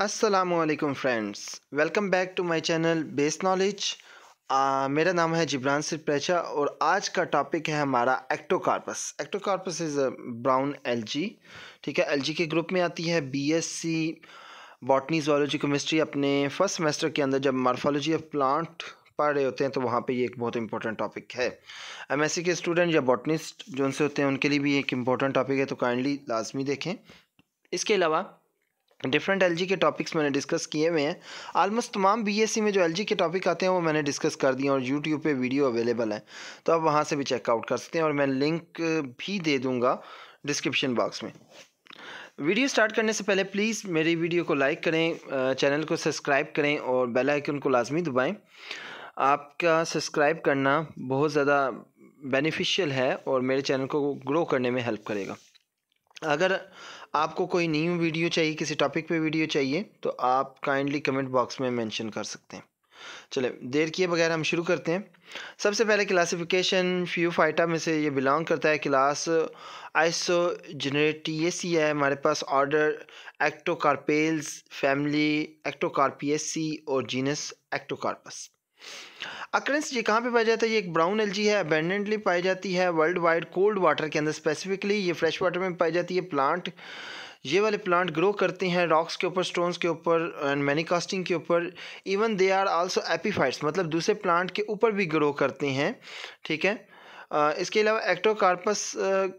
Aslam friends welcome back to my channel base knowledge मेरा नाम है जिब्रान सिरप्रेचा और आज का टॉपिक है हमारा Ectocarpus Ectocarpus is a brown algae ठीक है एलजी के ग्रुप में आती है बीएससी बॉटनी जोलॉजी केमिस्ट्री अपने फर्स्ट सेमेस्टर के अंदर जब मार्फोलॉजी ऑफ प्लांट पढ़ रहे होते हैं तो वहाँ पे ये एक बहुत इंपॉर्टेंट टॉपिक है सी के स्टूडेंट या बॉटनिस्ट जो उनसे होते हैं उनके लिए भी एक इम्पॉर्टेंट टॉपिक है तो काइंडली लाजमी देखें इसके अलावा डिफरेंट एल के टॉपिक्स मैंने डिस्कस किए हुए हैं आलमोस्ट तमाम बी में जो एल के टॉपिक आते हैं वो मैंने डिस्कस कर दिए और यूट्यूब पे वीडियो अवेलेबल है तो आप वहाँ से भी चेकआउट कर सकते हैं और मैं लिंक भी दे दूँगा डिस्क्रिप्शन बॉक्स में वीडियो स्टार्ट करने से पहले प्लीज़ मेरी वीडियो को लाइक करें चैनल को सब्सक्राइब करें और बेल आइकन को लाजमी दबाएँ आपका सब्सक्राइब करना बहुत ज़्यादा बेनिफिशियल है और मेरे चैनल को ग्रो करने में हेल्प करेगा अगर आपको कोई न्यू वीडियो चाहिए किसी टॉपिक पे वीडियो चाहिए तो आप काइंडली कमेंट बॉक्स में मेंशन कर सकते हैं चले देर किए बगैर हम शुरू करते हैं सबसे पहले क्लासिफिकेशन फ्यू फाइटा में से ये बिलोंग करता है क्लास आइसो जनरेटी है हमारे पास ऑर्डर एक्टोकारपेल्स फैमिली एक्टोकारपीएससी और जीनस एक्टोकारपस अक्रेंस ये कहाँ पे पाया जाता है ये एक ब्राउन एलजी है अबेंडेंटली पाई जाती है वर्ल्ड वाइड कोल्ड वाटर के अंदर स्पेसिफिकली ये फ्रेश वाटर में पाई जाती है प्लांट ये वाले प्लांट ग्रो करते हैं रॉक्स के ऊपर स्टोन्स के ऊपर एंड मैनीकास्टिंग के ऊपर even they are also epiphytes मतलब दूसरे प्लांट के ऊपर भी ग्रो करते हैं ठीक है इसके अलावा एक्टोकार्पस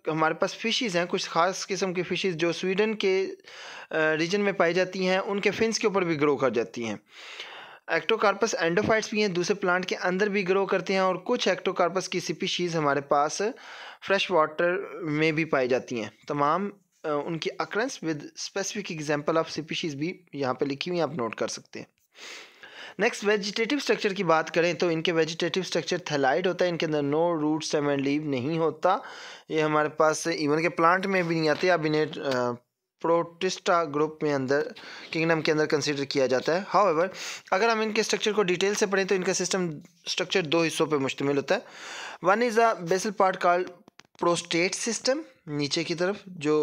हमारे पास फिशेस हैं कुछ खास किस्म की फिशेस जो स्वीडन के रीजन में पाई जाती हैं उनके फिन्स के ऊपर भी ग्रो कर जाती हैं एक्टोकार्पस एंडोफाइट्स भी हैं दूसरे प्लांट के अंदर भी ग्रो करते हैं और कुछ एक्टोकार्पस की स्पीशीज़ हमारे पास फ्रेश वाटर में भी पाई जाती हैं तमाम उनकी occurrence with specific example of species भी यहाँ पे लिखी हुई आप नोट कर सकते हैं नेक्स्ट वेजिटेटिव स्ट्रक्चर की बात करें तो इनके वेजिटेटिव स्ट्रक्चर थैलाइड होता है इनके अंदर no root stem and leaf नहीं होता ये हमारे पास इवन के प्लांट में भी नहीं आते आप इन्हें प्रोटिस्टा ग्रुप में अंदर किंगडम के अंदर कंसीडर किया जाता है हाउ अगर हम इनके स्ट्रक्चर को डिटेल से पढ़ें तो इनका सिस्टम स्ट्रक्चर दो हिस्सों पर मुश्तमिल होता है one is a basal part called prostrate system नीचे की तरफ जो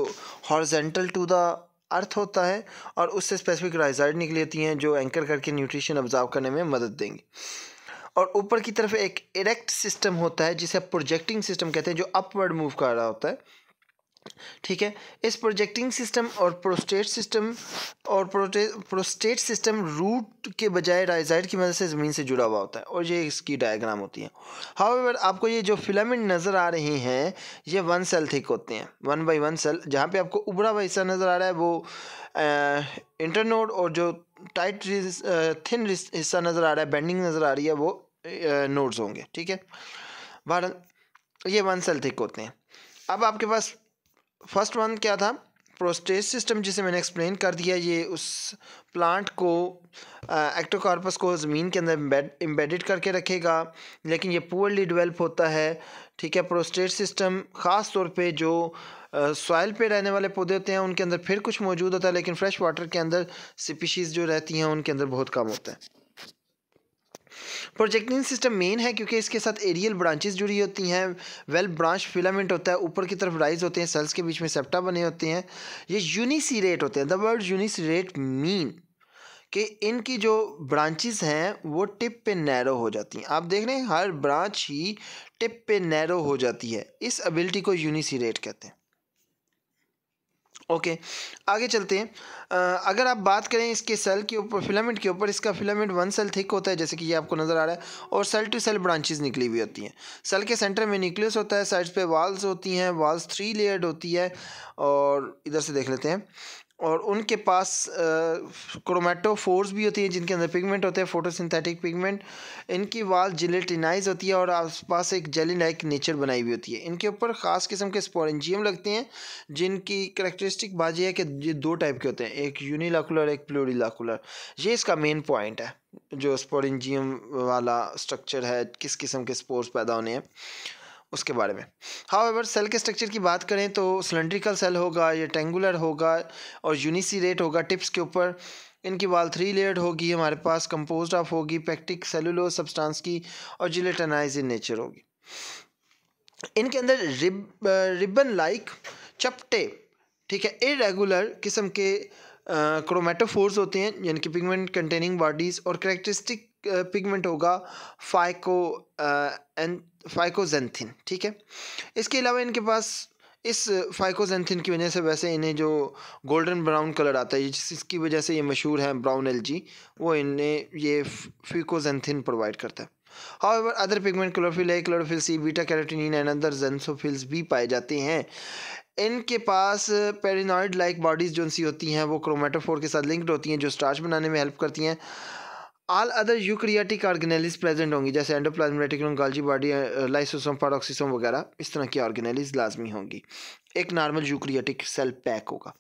हॉर्जेंटल टू द अर्थ होता है और उससे स्पेसिफिक राइजाइड निकली होती हैं जो एंकर करके न्यूट्रिशन ऑब्जर्व करने में मदद देंगी और ऊपर की तरफ एक इरेक्ट सिस्टम होता है जिसे प्रोजेक्टिंग सिस्टम कहते हैं जो अपवर्ड मूव कर रहा होता है ठीक है इस प्रोजेक्टिंग सिस्टम और प्रोस्टेट सिस्टम और प्रोस्टेट सिस्टम रूट के बजाय राइजाइड की मदद से ज़मीन से जुड़ा हुआ होता है और ये इसकी डायग्राम होती है हाउएवर आपको ये जो फिलामेंट नज़र आ रही हैं ये वन सेल थिक होते हैं वन बाई वन सेल जहाँ पे आपको उबरा हुआ हिस्सा नज़र आ रहा है वो इंटरनोड और जो टाइट थिन हिस्सा नज़र आ रहा है बेंडिंग नज़र आ रही है वो नोड्स होंगे ठीक है भारत ये वन सेल थिक होते हैं अब आपके पास फर्स्ट वन क्या था प्रोस्टेज सिस्टम जिसे मैंने एक्सप्लेन कर दिया ये उस प्लांट को एक्टोकार्पस को ज़मीन के अंदर एम्बेडेड करके रखेगा लेकिन ये पुअरली डेवलप होता है ठीक है प्रोस्टेट सिस्टम ख़ास तौर पे जो सॉइल पे रहने वाले पौधे होते हैं उनके अंदर फिर कुछ मौजूद होता है लेकिन फ्रेश वाटर के अंदर स्पीशीज़ जो रहती हैं उनके अंदर बहुत कम होता है प्रोजेक्टिंग सिस्टम मेन है क्योंकि इसके साथ एरियल ब्रांचेस जुड़ी होती हैं वेल ब्रांच फिलामेंट होता है ऊपर की तरफ राइज होते हैं सेल्स के बीच में सेप्टा बने होते हैं ये यूनिसीरेट होते हैं द वर्ड यूनिसीरेट मीन कि इनकी जो ब्रांचेस हैं वो टिप पे नैरो हो जाती हैं आप देख रहे हैं हर ब्रांच ही टिप पे नैरो हो जाती है इस एबिलिटी को यूनिसीरेट कहते हैं ओके okay. आगे चलते हैं आ, अगर आप बात करें इसके सेल के ऊपर फिलामेंट के ऊपर इसका फिलामेंट वन सेल थिक होता है जैसे कि ये आपको नज़र आ रहा है और सेल टू सेल ब्रांचेस निकली हुई होती हैं सेल के सेंटर में न्यूक्लियस होता है साइड्स पे वाल्स होती हैं वाल्स थ्री लेयर्ड होती है और इधर से देख लेते हैं और उनके पास क्रोमेटोफोर्स भी होती है जिनके अंदर पिगमेंट होते हैं फोटोसिंथेटिक पिगमेंट इनकी वाल जिलेटिनाइज होती है और आसपास एक जेली लाइक नेचर बनाई हुई होती है इनके ऊपर ख़ास किस्म के स्पोरेंजियम लगते हैं जिनकी करेक्टरिस्टिक बात है कि ये दो टाइप के होते हैं एक यूनिलाकुलर एक प्लोरिलाकुलर ये इसका मेन पॉइंट है जो स्पोरेंजियम वाला स्ट्रक्चर है किस किस्म के स्पोर्स पैदा होने हैं उसके बारे में हाउ एवर सेल के स्ट्रक्चर की बात करें तो सिलेंड्रिकल सेल होगा या टेंगुलर होगा और यूनिसी रेट होगा टिप्स के ऊपर इनकी वाल थ्री लेयर्ड होगी हमारे पास कंपोज ऑफ होगी पैक्टिक सेलुलो सब्सटेंस की और जिलेटनाइज इन नेचर होगी इनके अंदर रिब रिबन लाइक चपटे ठीक है इरेगुलर किस्म के क्रोमेटोफोर्स होते हैं यानी कि पिगमेंट कंटेनिंग बॉडीज़ और करेक्टरिस्टिक पिगमेंट होगा फाइको एन फाइकोजेंथिन ठीक है इसके अलावा इनके पास इस फाइकोजेंथिन की वजह से वैसे इन्हें जो गोल्डन ब्राउन कलर आता है जिसकी वजह से ये मशहूर है ब्राउन एलजी वो इन्हें ये फिकोजेंथिन प्रोवाइड करता है हाउएवर अदर पिगमेंट क्लोरोफिल है chlorophyll C beta carotene and other xanthophylls भी पाए जाते हैं इनके पास पेरिनॉइड लाइक बॉडीज़ जो सी होती हैं वो क्रोमेटोफोर के साथ लिंक्ड होती हैं जो स्टार्च बनाने में हेल्प करती हैं all other eukaryotic organelles present होंगी जैसे endoplasmic Golgi body lysosome peroxisome वगैरह इस तरह की ऑर्गेनलीज लाजमी होंगी एक नॉर्मल यूक्रियाटिक सेल पैक होगा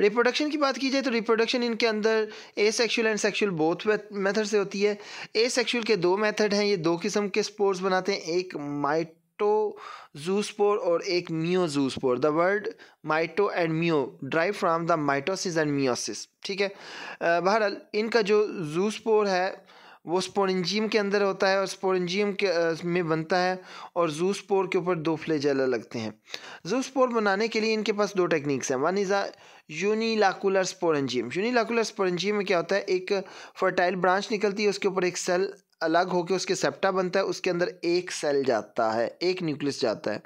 रिप्रोडक्शन की बात की जाए तो रिप्रोडक्शन इनके अंदर asexual and sexual both method से होती है ए सेक्शुअल के दो मेथड हैं ये दो किस्म के स्पोर्ट्स बनाते हैं एक माइट जूसपोर और एक zoospore the word mito and meio derive from the mitosis and meiosis ठीक है बहरहाल इनका जो जूसपोर है वो स्पोरेंजियम के अंदर होता है और स्पोरेंजियम के में बनता है और जूसपोर के ऊपर दो फ्लेजेला लगते हैं जूसपोर बनाने के लिए इनके पास दो टेक्निक्स हैं one is a unilocular sporangium unilocular sporangium में क्या होता है एक फर्टाइल ब्रांच निकलती है उसके ऊपर एक सेल अलग होकर उसके सेप्टा बनता है उसके अंदर एक सेल जाता है एक न्यूक्लियस जाता है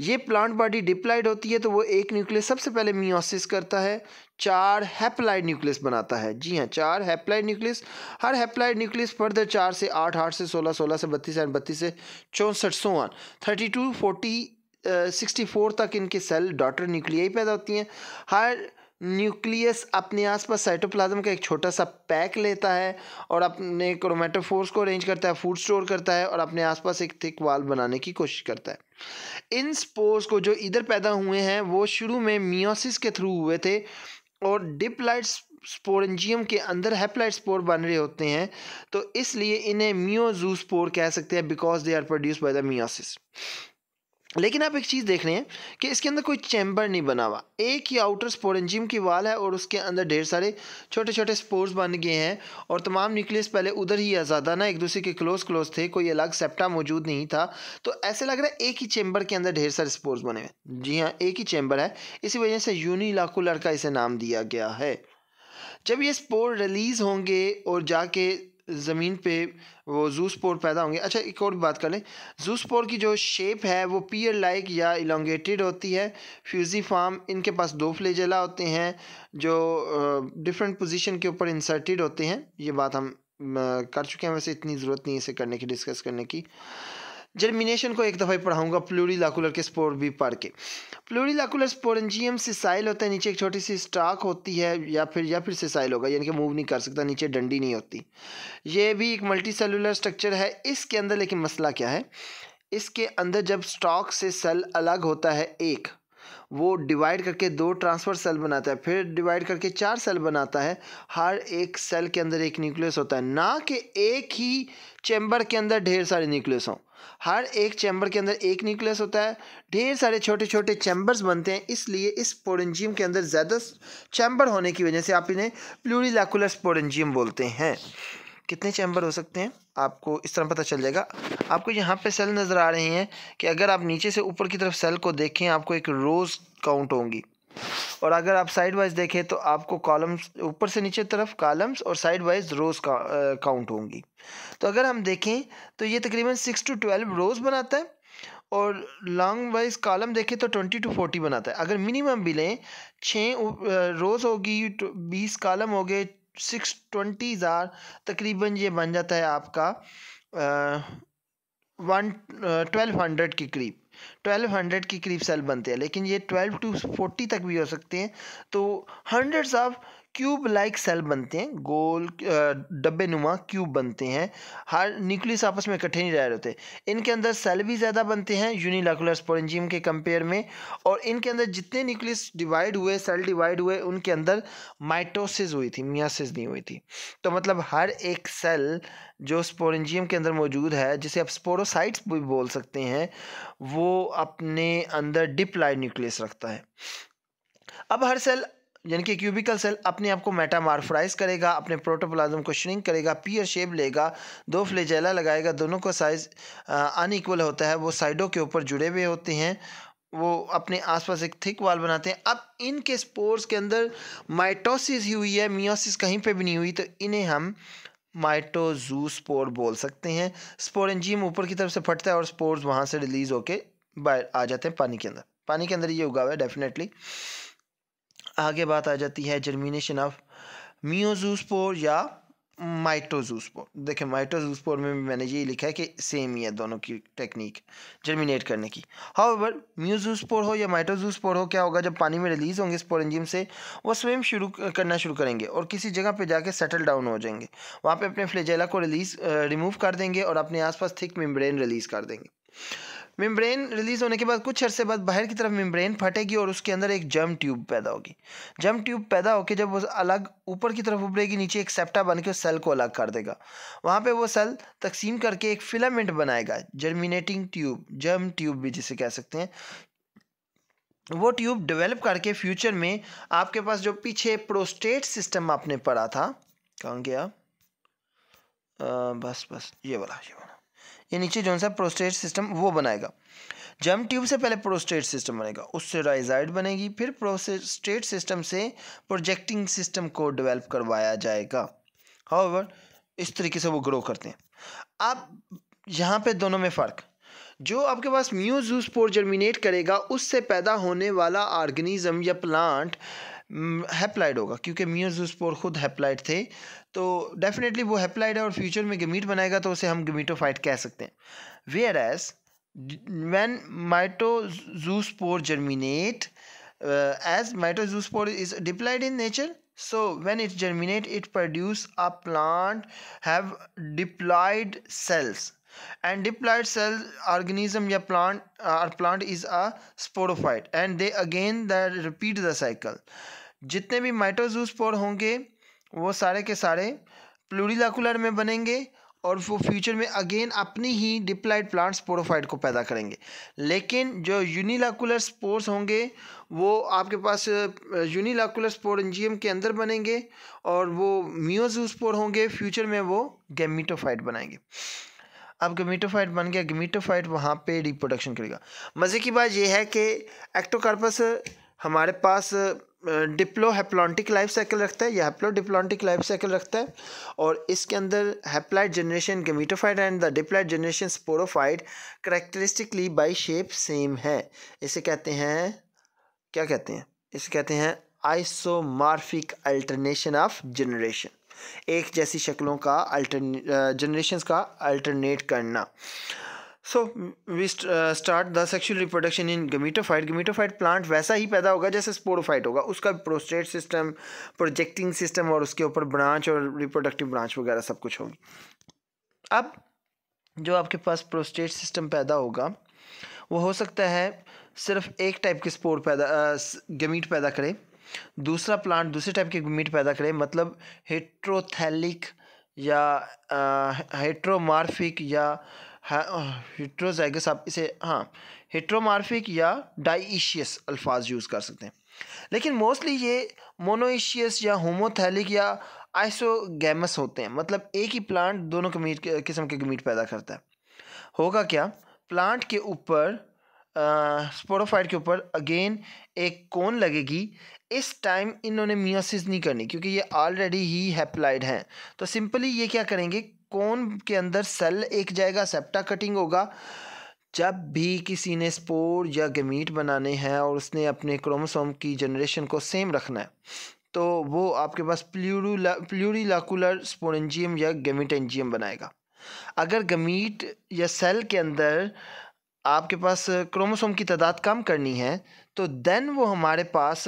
ये प्लांट बॉडी डिप्लाइड होती है तो वो एक न्यूक्लियस सबसे पहले मियोसिस करता है चार हैप्लाइड न्यूक्लियस बनाता है जी हाँ चार हैप्लाइड न्यूक्लियस हर हैप्लाइड न्यूक्लियस फर्दर चार से आठ आठ से सोलह सोलह से बत्तीस एंड बत्तीस से चौंसठ so one thirty two forty sixty four तक इनके सेल डॉटर न्यूक्लियाई पैदा होती हैं हर न्यूक्लियस अपने आसपास साइटोप्लाज्म का एक छोटा सा पैक लेता है और अपने क्रोमेटोफोर्स को अरेंज करता है फूड स्टोर करता है और अपने आसपास एक थिक वाल बनाने की कोशिश करता है इन स्पोर्स को जो इधर पैदा हुए हैं वो शुरू में मियोसिस के थ्रू हुए थे और डिपलाइट स्पोरेंजियम के अंदर हैप्लाइट स्पोर बन रहे होते हैं तो इसलिए इन्हें मियोजू स्पोर कह सकते हैं because they are produce by the meiosis लेकिन आप एक चीज़ देख रहे हैं कि इसके अंदर कोई चैम्बर नहीं बना हुआ एक ही आउटर स्पोरेंजियम की वाल है और उसके अंदर ढेर सारे छोटे छोटे स्पोर्स बन गए हैं और तमाम न्यूक्लियस पहले उधर ही आजादा ना एक दूसरे के क्लोज क्लोज थे कोई अलग सेप्टा मौजूद नहीं था तो ऐसे लग रहा है एक ही चैम्बर के अंदर ढेर सारे स्पोर्स बने हुए जी हाँ एक ही चैम्बर है इसी वजह से यूनिलाकुलर का इसे नाम दिया गया है जब ये स्पोर रिलीज़ होंगे और जाके ज़मीन पे वो जूसपोर पैदा होंगे अच्छा एक और बात कर लें पोर की जो शेप है वो पियर लाइक या इलोंगेटेड होती है फ्यूज़ी फार्म इनके पास दो फ्लेजला होते हैं जो डिफरेंट पोजीशन के ऊपर इंसर्टेड होते हैं ये बात हम कर चुके हैं वैसे इतनी ज़रूरत नहीं इसे करने की डिस्कस करने की जर्मिनेशन को एक दफ़ा पढ़ाऊंगा प्लूरी लाकुलर के स्पोर भी पढ़ के प्लूरी लाकुलर स्पोरेंजियम सिसाइल होता है नीचे एक छोटी सी स्टाक होती है या फिर या फिर सिसाइल होगा यानी कि मूव नहीं कर सकता नीचे डंडी नहीं होती ये भी एक मल्टी सेलुलर स्ट्रक्चर है इसके अंदर लेकिन मसला क्या है इसके अंदर जब स्टॉक से सेल अलग होता है एक वो डिवाइड करके दो ट्रांसफर सेल बनाता है फिर डिवाइड करके चार सेल बनाता है हर एक सेल के अंदर एक न्यूक्लियस होता है ना कि एक ही चैम्बर के अंदर ढेर सारे न्यूक्लियस हों हर एक चैम्बर के अंदर एक न्यूक्लियस होता है ढेर सारे छोटे छोटे चैम्बर्स बनते हैं इसलिए इस पोरेंजियम के अंदर ज़्यादा चैम्बर होने की वजह से आप इन्हें प्लूरिलैकुलर पोरेंजियम बोलते हैं कितने चैम्बर हो सकते हैं आपको इस तरह पता चल जाएगा आपको यहाँ पे सेल नज़र आ रही हैं कि अगर आप नीचे से ऊपर की तरफ सेल को देखें आपको एक रोज़ काउंट होंगी और अगर आप साइड वाइज देखें तो आपको कॉलम्स ऊपर से नीचे तरफ कॉलम्स और साइड वाइज रोज़ का काउंट होंगी तो अगर हम देखें तो ये तकरीबन सिक्स टू ट्वेल्व रोज़ बनाता है और लॉन्ग वाइज कॉलम देखें तो ट्वेंटी टू फोर्टी बनाता है अगर मिनिमम भी लें छः रोज़ होगी तो बीस कॉलम हो गए सिक्स ट्वेंटी हज़ार तकरीबन ये बन जाता है आपका वन ट्वेल्व हंड्रेड के करीब 1200 के करीब सेल बनते हैं लेकिन ये 12 टू 40 तक भी हो सकते हैं तो hundreds of cube like cell बनते हैं गोल डब्बे नुमा क्यूब बनते हैं हर न्यूक्लियस आपस में इकट्ठे नहीं रह रहे होते इनके अंदर सेल भी ज़्यादा बनते हैं यूनिलाकुलर स्पोरेंजियम के कंपेयर में और इनके अंदर जितने न्यूक्लियस डिवाइड हुए सेल डिवाइड हुए उनके अंदर माइटोसिस हुई थी मियासिस नहीं हुई थी तो मतलब हर एक सेल जो स्पोरेंजियम के अंदर मौजूद है जिसे आप स्पोरोसाइट्स भी बोल सकते हैं वो अपने अंदर डिप्लाइड न्यूक्लियस रखता है अब हर सेल यानी कि क्यूबिकल सेल अपने आप को मेटामार्फ्राइज करेगा अपने प्रोटोप्लाज्म को श्रिंक करेगा पियर शेप लेगा दो फ्लेजेला लगाएगा दोनों का साइज अनइक्वल होता है वो साइडों के ऊपर जुड़े हुए होते हैं वो अपने आसपास एक थिक वाल बनाते हैं अब इनके स्पोर्स के अंदर माइटोसिस ही हुई है मियोसिस कहीं पे भी नहीं हुई तो इन्हें हम माइटोजू स्पोर बोल सकते हैं स्पोरेंजियम ऊपर की तरफ से फटता है और स्पोर्स वहाँ से रिलीज़ होके बाहर आ जाते हैं पानी के अंदर पानी के अंदर ये उगा हुआ है डेफिनेटली आगे बात आ जाती है जर्मिनेशन ऑफ मियोजूसपोर या माइटोजूसपोर देखिए माइटोजूसपोर में भी मैंने ये लिखा है कि सेम ही है दोनों की टेक्निक जर्मिनेट करने की हाउएवर म्यूजूसपोर हो या माइटोजूसपोर हो क्या होगा जब पानी में रिलीज़ होंगे स्पोर एंजिम से वो स्वयं शुरू करना शुरू करेंगे और किसी जगह पे जाके सेटल डाउन हो जाएंगे वहाँ पे अपने फ्लेजेला को रिलीज़ रिमूव कर देंगे और अपने आसपास थिक मेम्ब्रेन रिलीज़ कर देंगे मेम्ब्रेन रिलीज़ होने के बाद कुछ अरसे बाद बाहर की तरफ मेम्ब्रेन फटेगी और उसके अंदर एक जम ट्यूब पैदा होगी जम ट्यूब पैदा होकर जब वो अलग ऊपर की तरफ उभरेगी नीचे एक सेप्टा बन के उस सेल को अलग कर देगा वहाँ पर वो सेल तकसीम करके एक फिलामेंट बनाएगा जर्मिनेटिंग ट्यूब जम ट्यूब भी जिसे कह सकते हैं वो ट्यूब डेवलप करके फ्यूचर में आपके पास जो पीछे प्रोस्टेट सिस्टम आपने पढ़ा था कहाँ गया आ, बस बस ये वाला ये वाला ये नीचे जो सा प्रोस्टेट सिस्टम वो बनाएगा जम ट्यूब से पहले प्रोस्टेट सिस्टम बनेगा उससे राइजाइड बनेगी फिर प्रोस्टेट सिस्टम से प्रोजेक्टिंग सिस्टम को डेवलप करवाया जाएगा हाउवर इस तरीके से वो ग्रो करते हैं अब यहाँ पे दोनों में फ़र्क जो आपके पास म्यूजूस पोर जर्मिनेट करेगा उससे पैदा होने वाला ऑर्गेनिज्म या प्लांट हैप्लाइड होगा क्योंकि मियोजोस्पोर खुद हैप्लाइड थे तो डेफिनेटली वो हैप्लाइड है और फ्यूचर में गमीट बनाएगा तो उसे हम गमीटोफाइट कह सकते हैं whereas when mitozoospore germinate as mitozoospore is diploid in nature so when it germinate it produce a plant have diploid cells and diploid cell organism या plant uh, plant is a sporophyte and they again the repeat the cycle जितने भी माइटोजूस्पोर होंगे वो सारे के सारे प्लूरिलाकुलर में बनेंगे और वो फ्यूचर में अगेन अपनी ही डिप्लाइड प्लांट स्पोरोफाइट को पैदा करेंगे लेकिन जो यूनिलाकुलर स्पोर्स होंगे वो आपके पास यूनिलाकुलर uh, स्पोर एंजियम के अंदर बनेंगे और वो म्यूजू होंगे फ्यूचर में वो गेमिटोफाइट बनाएंगे अब गमीटोफाइट बन गया गमीटोफाइट वहाँ पे रिप्रोडक्शन करेगा मज़े की बात यह है कि एक्टोकार्पस हमारे पास डिप्लो हैप्लॉन्टिक लाइफ साइकिल रखता है या हेप्लो डिप्लॉन्टिक लाइफ साइकिल रखता है और इसके अंदर haploid generation gametophyte and the diploid generation sporophyte characteristically by shape same है इसे कहते हैं क्या कहते हैं इसे कहते हैं आइसोमार्फिक अल्टरनेशन ऑफ जनरेशन एक जैसी शक्लों का अल्टर जनरेशन का अल्टरनेट करना so we start the sexual reproduction in gametophyte gametophyte plant वैसा ही पैदा होगा जैसे स्पोरोफाइट होगा उसका प्रोस्टेट सिस्टम प्रोजेक्टिंग सिस्टम और उसके ऊपर ब्रांच और रिप्रोडक्टिव ब्रांच वगैरह सब कुछ होगी अब जो आपके पास प्रोस्टेट सिस्टम पैदा होगा वो हो सकता है सिर्फ एक टाइप के स्पोर पैदा गमीट पैदा करे दूसरा प्लांट दूसरे टाइप के मीट पैदा करे मतलब हेट्रोथैलिक या हेट्रोमार्फिक या हेट्रोजाइगस आप इसे हाँ हेट्रोमार्फिक या डाइशियस अल्फाज यूज़ कर सकते हैं लेकिन मोस्टली ये मोनोइशियस या होमोथैलिक या आइसोगेमस होते हैं मतलब एक ही प्लांट दोनों कमीट किस्म के गमीट पैदा करता है होगा क्या प्लांट के ऊपर स्पोरोफाइट के ऊपर अगेन एक कोन लगेगी इस टाइम इन्होंने मियोसिस नहीं करनी क्योंकि ये ऑलरेडी ही हैप्लाइड हैं तो सिंपली ये क्या करेंगे कोन के अंदर सेल एक जाएगा सेप्टा कटिंग होगा जब भी किसी ने स्पोर या गमीट बनाने हैं और उसने अपने क्रोमोसोम की जनरेशन को सेम रखना है तो वो आपके पास प्लूरूला प्लूरीलाकुलर स्पोरेंजियम या गमीटेंजियम बनाएगा अगर गमीट या सेल के अंदर आपके पास क्रोमोसोम की तादाद कम करनी है तो देन वो हमारे पास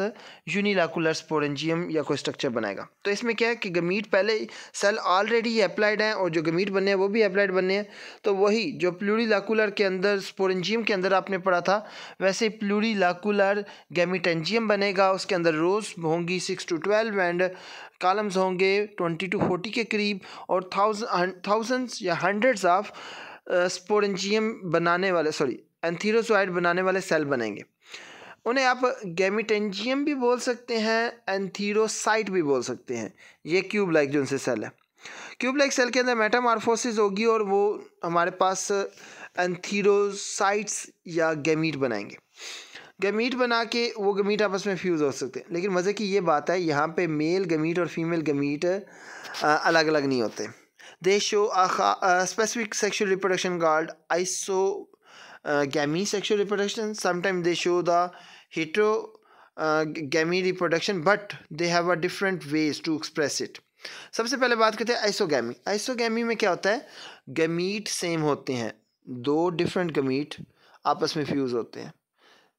यूनिलाकुलर स्पोरेंजियम या कोई स्ट्रक्चर बनाएगा तो इसमें क्या है कि गमीट पहले सेल ऑलरेडी अप्लाइड हैं और जो गमीट बने हैं वो भी अप्लाइड बने हैं तो वही जो प्लूरीलाकुलर के अंदर स्पोरेंजियम के अंदर आपने पढ़ा था वैसे प्लूरीलाकुलर गैमिटेंजियम बनेगा उसके अंदर रोज होंगी six to twelve and columns होंगे ट्वेंटी टू फोर्टी के करीब और थाउजेंड थाउजेंड्स या हंड्रेड्स ऑफ स्पोरेंजियम बनाने वाले सॉरी एंथीरोसोइड बनाने वाले सेल बनेंगे उन्हें आप गैमिटेंजियम भी बोल सकते हैं एंथीरोसाइट भी बोल सकते हैं ये क्यूब लाइक जो उनसे सेल है क्यूब लाइक सेल के अंदर मेटामार्फोसिस होगी और वो हमारे पास एंथीरोसाइट्स या गैमीट बनाएंगे गमीट बना के वो गमीट आपस में फ्यूज़ हो सकते हैं लेकिन मज़े की ये बात है यहाँ पे मेल गमीट और फीमेल गमीट अलग अलग नहीं होते They show a, a specific sexual reproduction called isogamy sexual reproduction. Sometimes they show the heterogamy reproduction, but they have a different ways to express it. सबसे पहले बात करते हैं आइसोगैमी आइसोगैमी में क्या होता है गमीट सेम होते हैं दो डिफरेंट गमीट आपस में फ्यूज़ होते हैं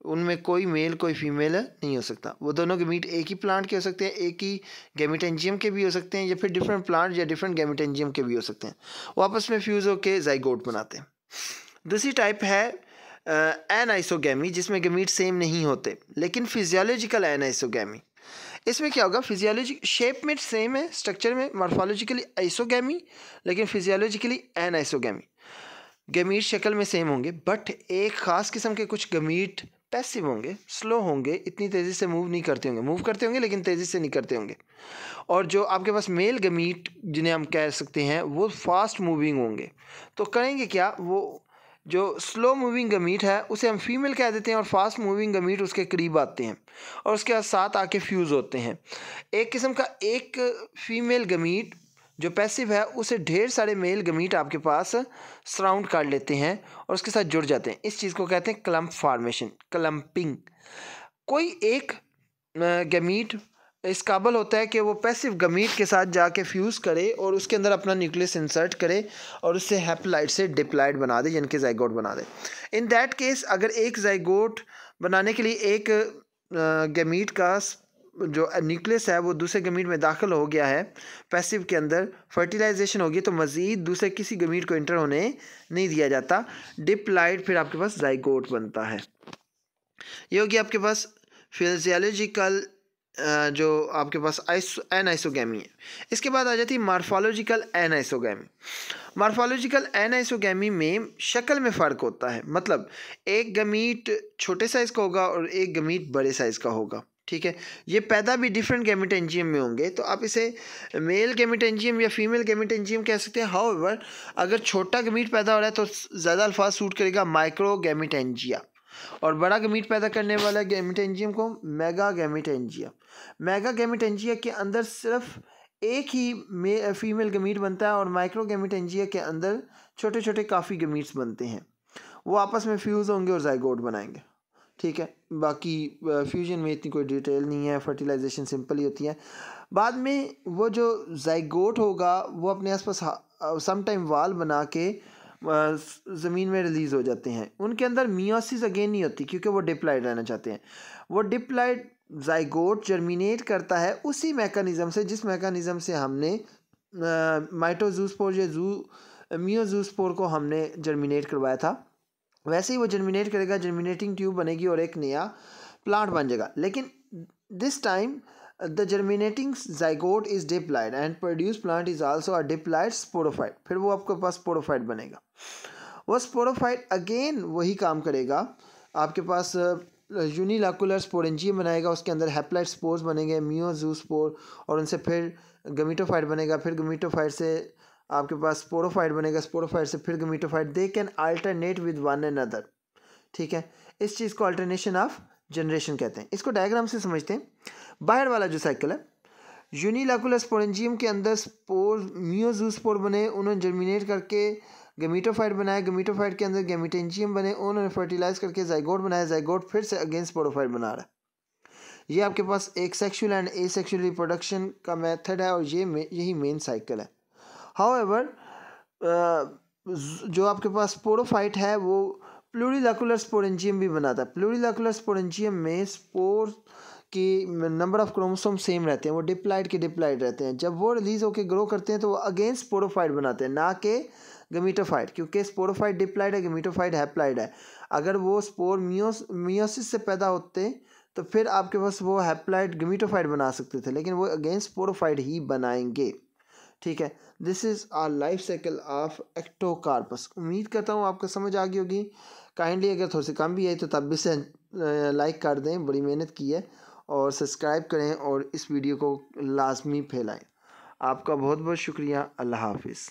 उनमें कोई मेल कोई फीमेल नहीं हो सकता वो दोनों के मीट एक ही प्लांट के हो सकते हैं एक ही गैमिटेंजियम के भी हो सकते हैं या फिर डिफरेंट प्लांट या डिफरेंट गैमिटेंजियम के भी हो सकते हैं वो आपस में फ्यूज़ होकर जाइगोट बनाते हैं दूसरी टाइप है एन आइसोगी जिसमें गमीट सेम नहीं होते लेकिन फिजियोलॉजिकल एन आइसोगी इसमें क्या होगा फिजियोलॉजी शेप में सेम है स्ट्रक्चर में मार्फोलॉजिकली आइसोगी लेकिन फिजियोलॉजिकली एन आइसोगी गमीट शक्ल में सेम होंगे बट एक ख़ास किस्म के कुछ गमीट पैसिव होंगे स्लो होंगे इतनी तेज़ी से मूव नहीं करते होंगे मूव करते होंगे लेकिन तेज़ी से नहीं करते होंगे और जो आपके पास मेल गमीट जिन्हें हम कह सकते हैं वो फास्ट मूविंग होंगे तो करेंगे क्या वो जो स्लो मूविंग गमीट है उसे हम फीमेल कह देते हैं और फास्ट मूविंग गमीट उसके करीब आते हैं और उसके साथ आके फ्यूज़ होते हैं एक किस्म का एक फीमेल गमीट जो पैसिव है उसे ढेर सारे मेल गमीट आपके पास सराउंड कर लेते हैं और उसके साथ जुड़ जाते हैं इस चीज़ को कहते हैं क्लम्प फार्मेशन क्लम्पिंग कोई एक गमीट इस काबल होता है कि वो पैसिव गमीट के साथ जाके फ्यूज़ करे और उसके अंदर अपना न्यूक्लियस इंसर्ट करे और उससे हैपलाइट से डिप्लाइट बना दे यानी कि जयगोट बना दे इन दैट केस अगर एक जयगोट बनाने के लिए एक गमीट का जो न्यूक्लियस है वो दूसरे गमीर में दाखिल हो गया है पैसिव के अंदर फर्टिलाइजेशन होगी तो मज़ीद दूसरे किसी गमीर को इंटर होने नहीं दिया जाता डिप्लाइड फिर आपके पास जाइकोट बनता है ये होगी आपके पास फिजियोलॉजिकल जो आपके पास आइसो आइसोगैमी है इसके बाद आ जाती है मार्फोलॉजिकल आइसोगैमी मार्फोलॉजिकल आइसोगैमी में शक्ल में फ़र्क होता है मतलब एक गमीट छोटे साइज़ का होगा और एक गमीट बड़े साइज़ का होगा ठीक है ये पैदा भी डिफरेंट गेमिटेंजियम में होंगे तो आप इसे मेल गेमिटेंजियम या फीमेल गेमिटेंजियम कह सकते हैं हाउ एवर अगर छोटा गमीट पैदा हो रहा है तो ज़्यादा अल्फाज सूट करेगा माइक्रो गेमिटेंजिया और बड़ा गमीट पैदा करने वाला गेमिटेंजियम को मेगा गेमिटेंजिया मेगा गेमिटेंजिया के अंदर सिर्फ एक ही फीमेल गमीट बनता है और माइक्रो गेमिटेंजिया के अंदर छोटे छोटे काफ़ी गमीट्स बनते हैं वो आपस में फ्यूज़ होंगे और जयगोड बनाएंगे ठीक है बाकी फ्यूजन में इतनी कोई डिटेल नहीं है फर्टिलाइजेशन सिंपल ही होती है बाद में वो जो जाइगोट होगा वो अपने आसपास पास समाइम वाल बना के ज़मीन में रिलीज़ हो जाते हैं उनके अंदर मियोसिस अगेन नहीं होती क्योंकि वो डिप्लाइड रहना चाहते हैं वो डिप्लाइड जाइगोट जर्मिनेट करता है उसी मेकानिज़म से जिस मेकानिज़म से हमने माइटोजूसपोर या जू मियोजूसपोर को हमने जर्मिनेट करवाया था वैसे ही वो जर्मिनेट करेगा जर्मिनेटिंग ट्यूब बनेगी और एक नया प्लांट बन जाएगा लेकिन this time the germinating zygote is diploid and produce plant is also are diploid sporophyte फिर वो आपके पास स्पोरोफाइड बनेगा वो स्पोरोफाइट अगेन वही काम करेगा आपके पास यूनिलाकुलर स्पोरेंजियम बनाएगा उसके अंदर हैप्लाइड स्पोर्स बनेंगे म्यूजू स्पोर और उनसे फिर गमीटोफाइट बनेगा फिर गमीटोफाइट से आपके पास स्पोरोफाइट बनेगा स्पोरोफाइट से फिर gametophyte they can alternate with one another ठीक है इस चीज़ को अल्टरनेशन ऑफ जनरेशन कहते हैं इसको डायग्राम से समझते हैं बाहर वाला जो साइकिल है यूनिलाकुलर स्पोरेंजियम के अंदर स्पोर म्यूजू स्पोर बने उन्होंने जर्मिनेट करके गमीटोफाइट बनाया गमीटोफाइट के अंदर गेमिटेंजियम बने उन्होंने फर्टिलाइज करके जाइगोट बनाया जाइगोट फिर से अगेंस्ट स्पोरोफाइट बना रहा है ये आपके पास एक sexual and asexual reproduction का मेथड है और ये यही मेन साइकिल है हाउएवर uh, जो आपके पास स्पोरोफाइट है वो प्लूरीलाकुलर स्पोरेंजियम भी बनाता है प्लूरीलाकुलर स्पोरेंजियम में स्पोर की नंबर ऑफ क्रोमोसोम सेम रहते हैं वो डिप्लाइड के डिप्लाइड रहते हैं जब वो रिलीज होकर ग्रो करते हैं तो वो अगेन स्पोरोफाइट बनाते हैं ना के गमीटोफाइट क्योंकि स्पोरोफाइट डिप्लाइड है गमीटोफाइट हैप्लाइड है अगर वो स्पोर मियोस मियोसिस से पैदा होते तो फिर आपके पास वो हैप्लाइड गमीटोफाइट बना सकते थे लेकिन वो अगेन स्पोरोफाइट ही बनाएंगे ठीक है this is our life cycle of Ectocarpus उम्मीद करता हूँ आपको समझ आ गई होगी काइंडली अगर थोड़ी सी कम भी आई तो तब भी से लाइक कर दें बड़ी मेहनत की है और सब्सक्राइब करें और इस वीडियो को लाजमी फैलाएं आपका बहुत बहुत शुक्रिया अल्लाह हाफिज़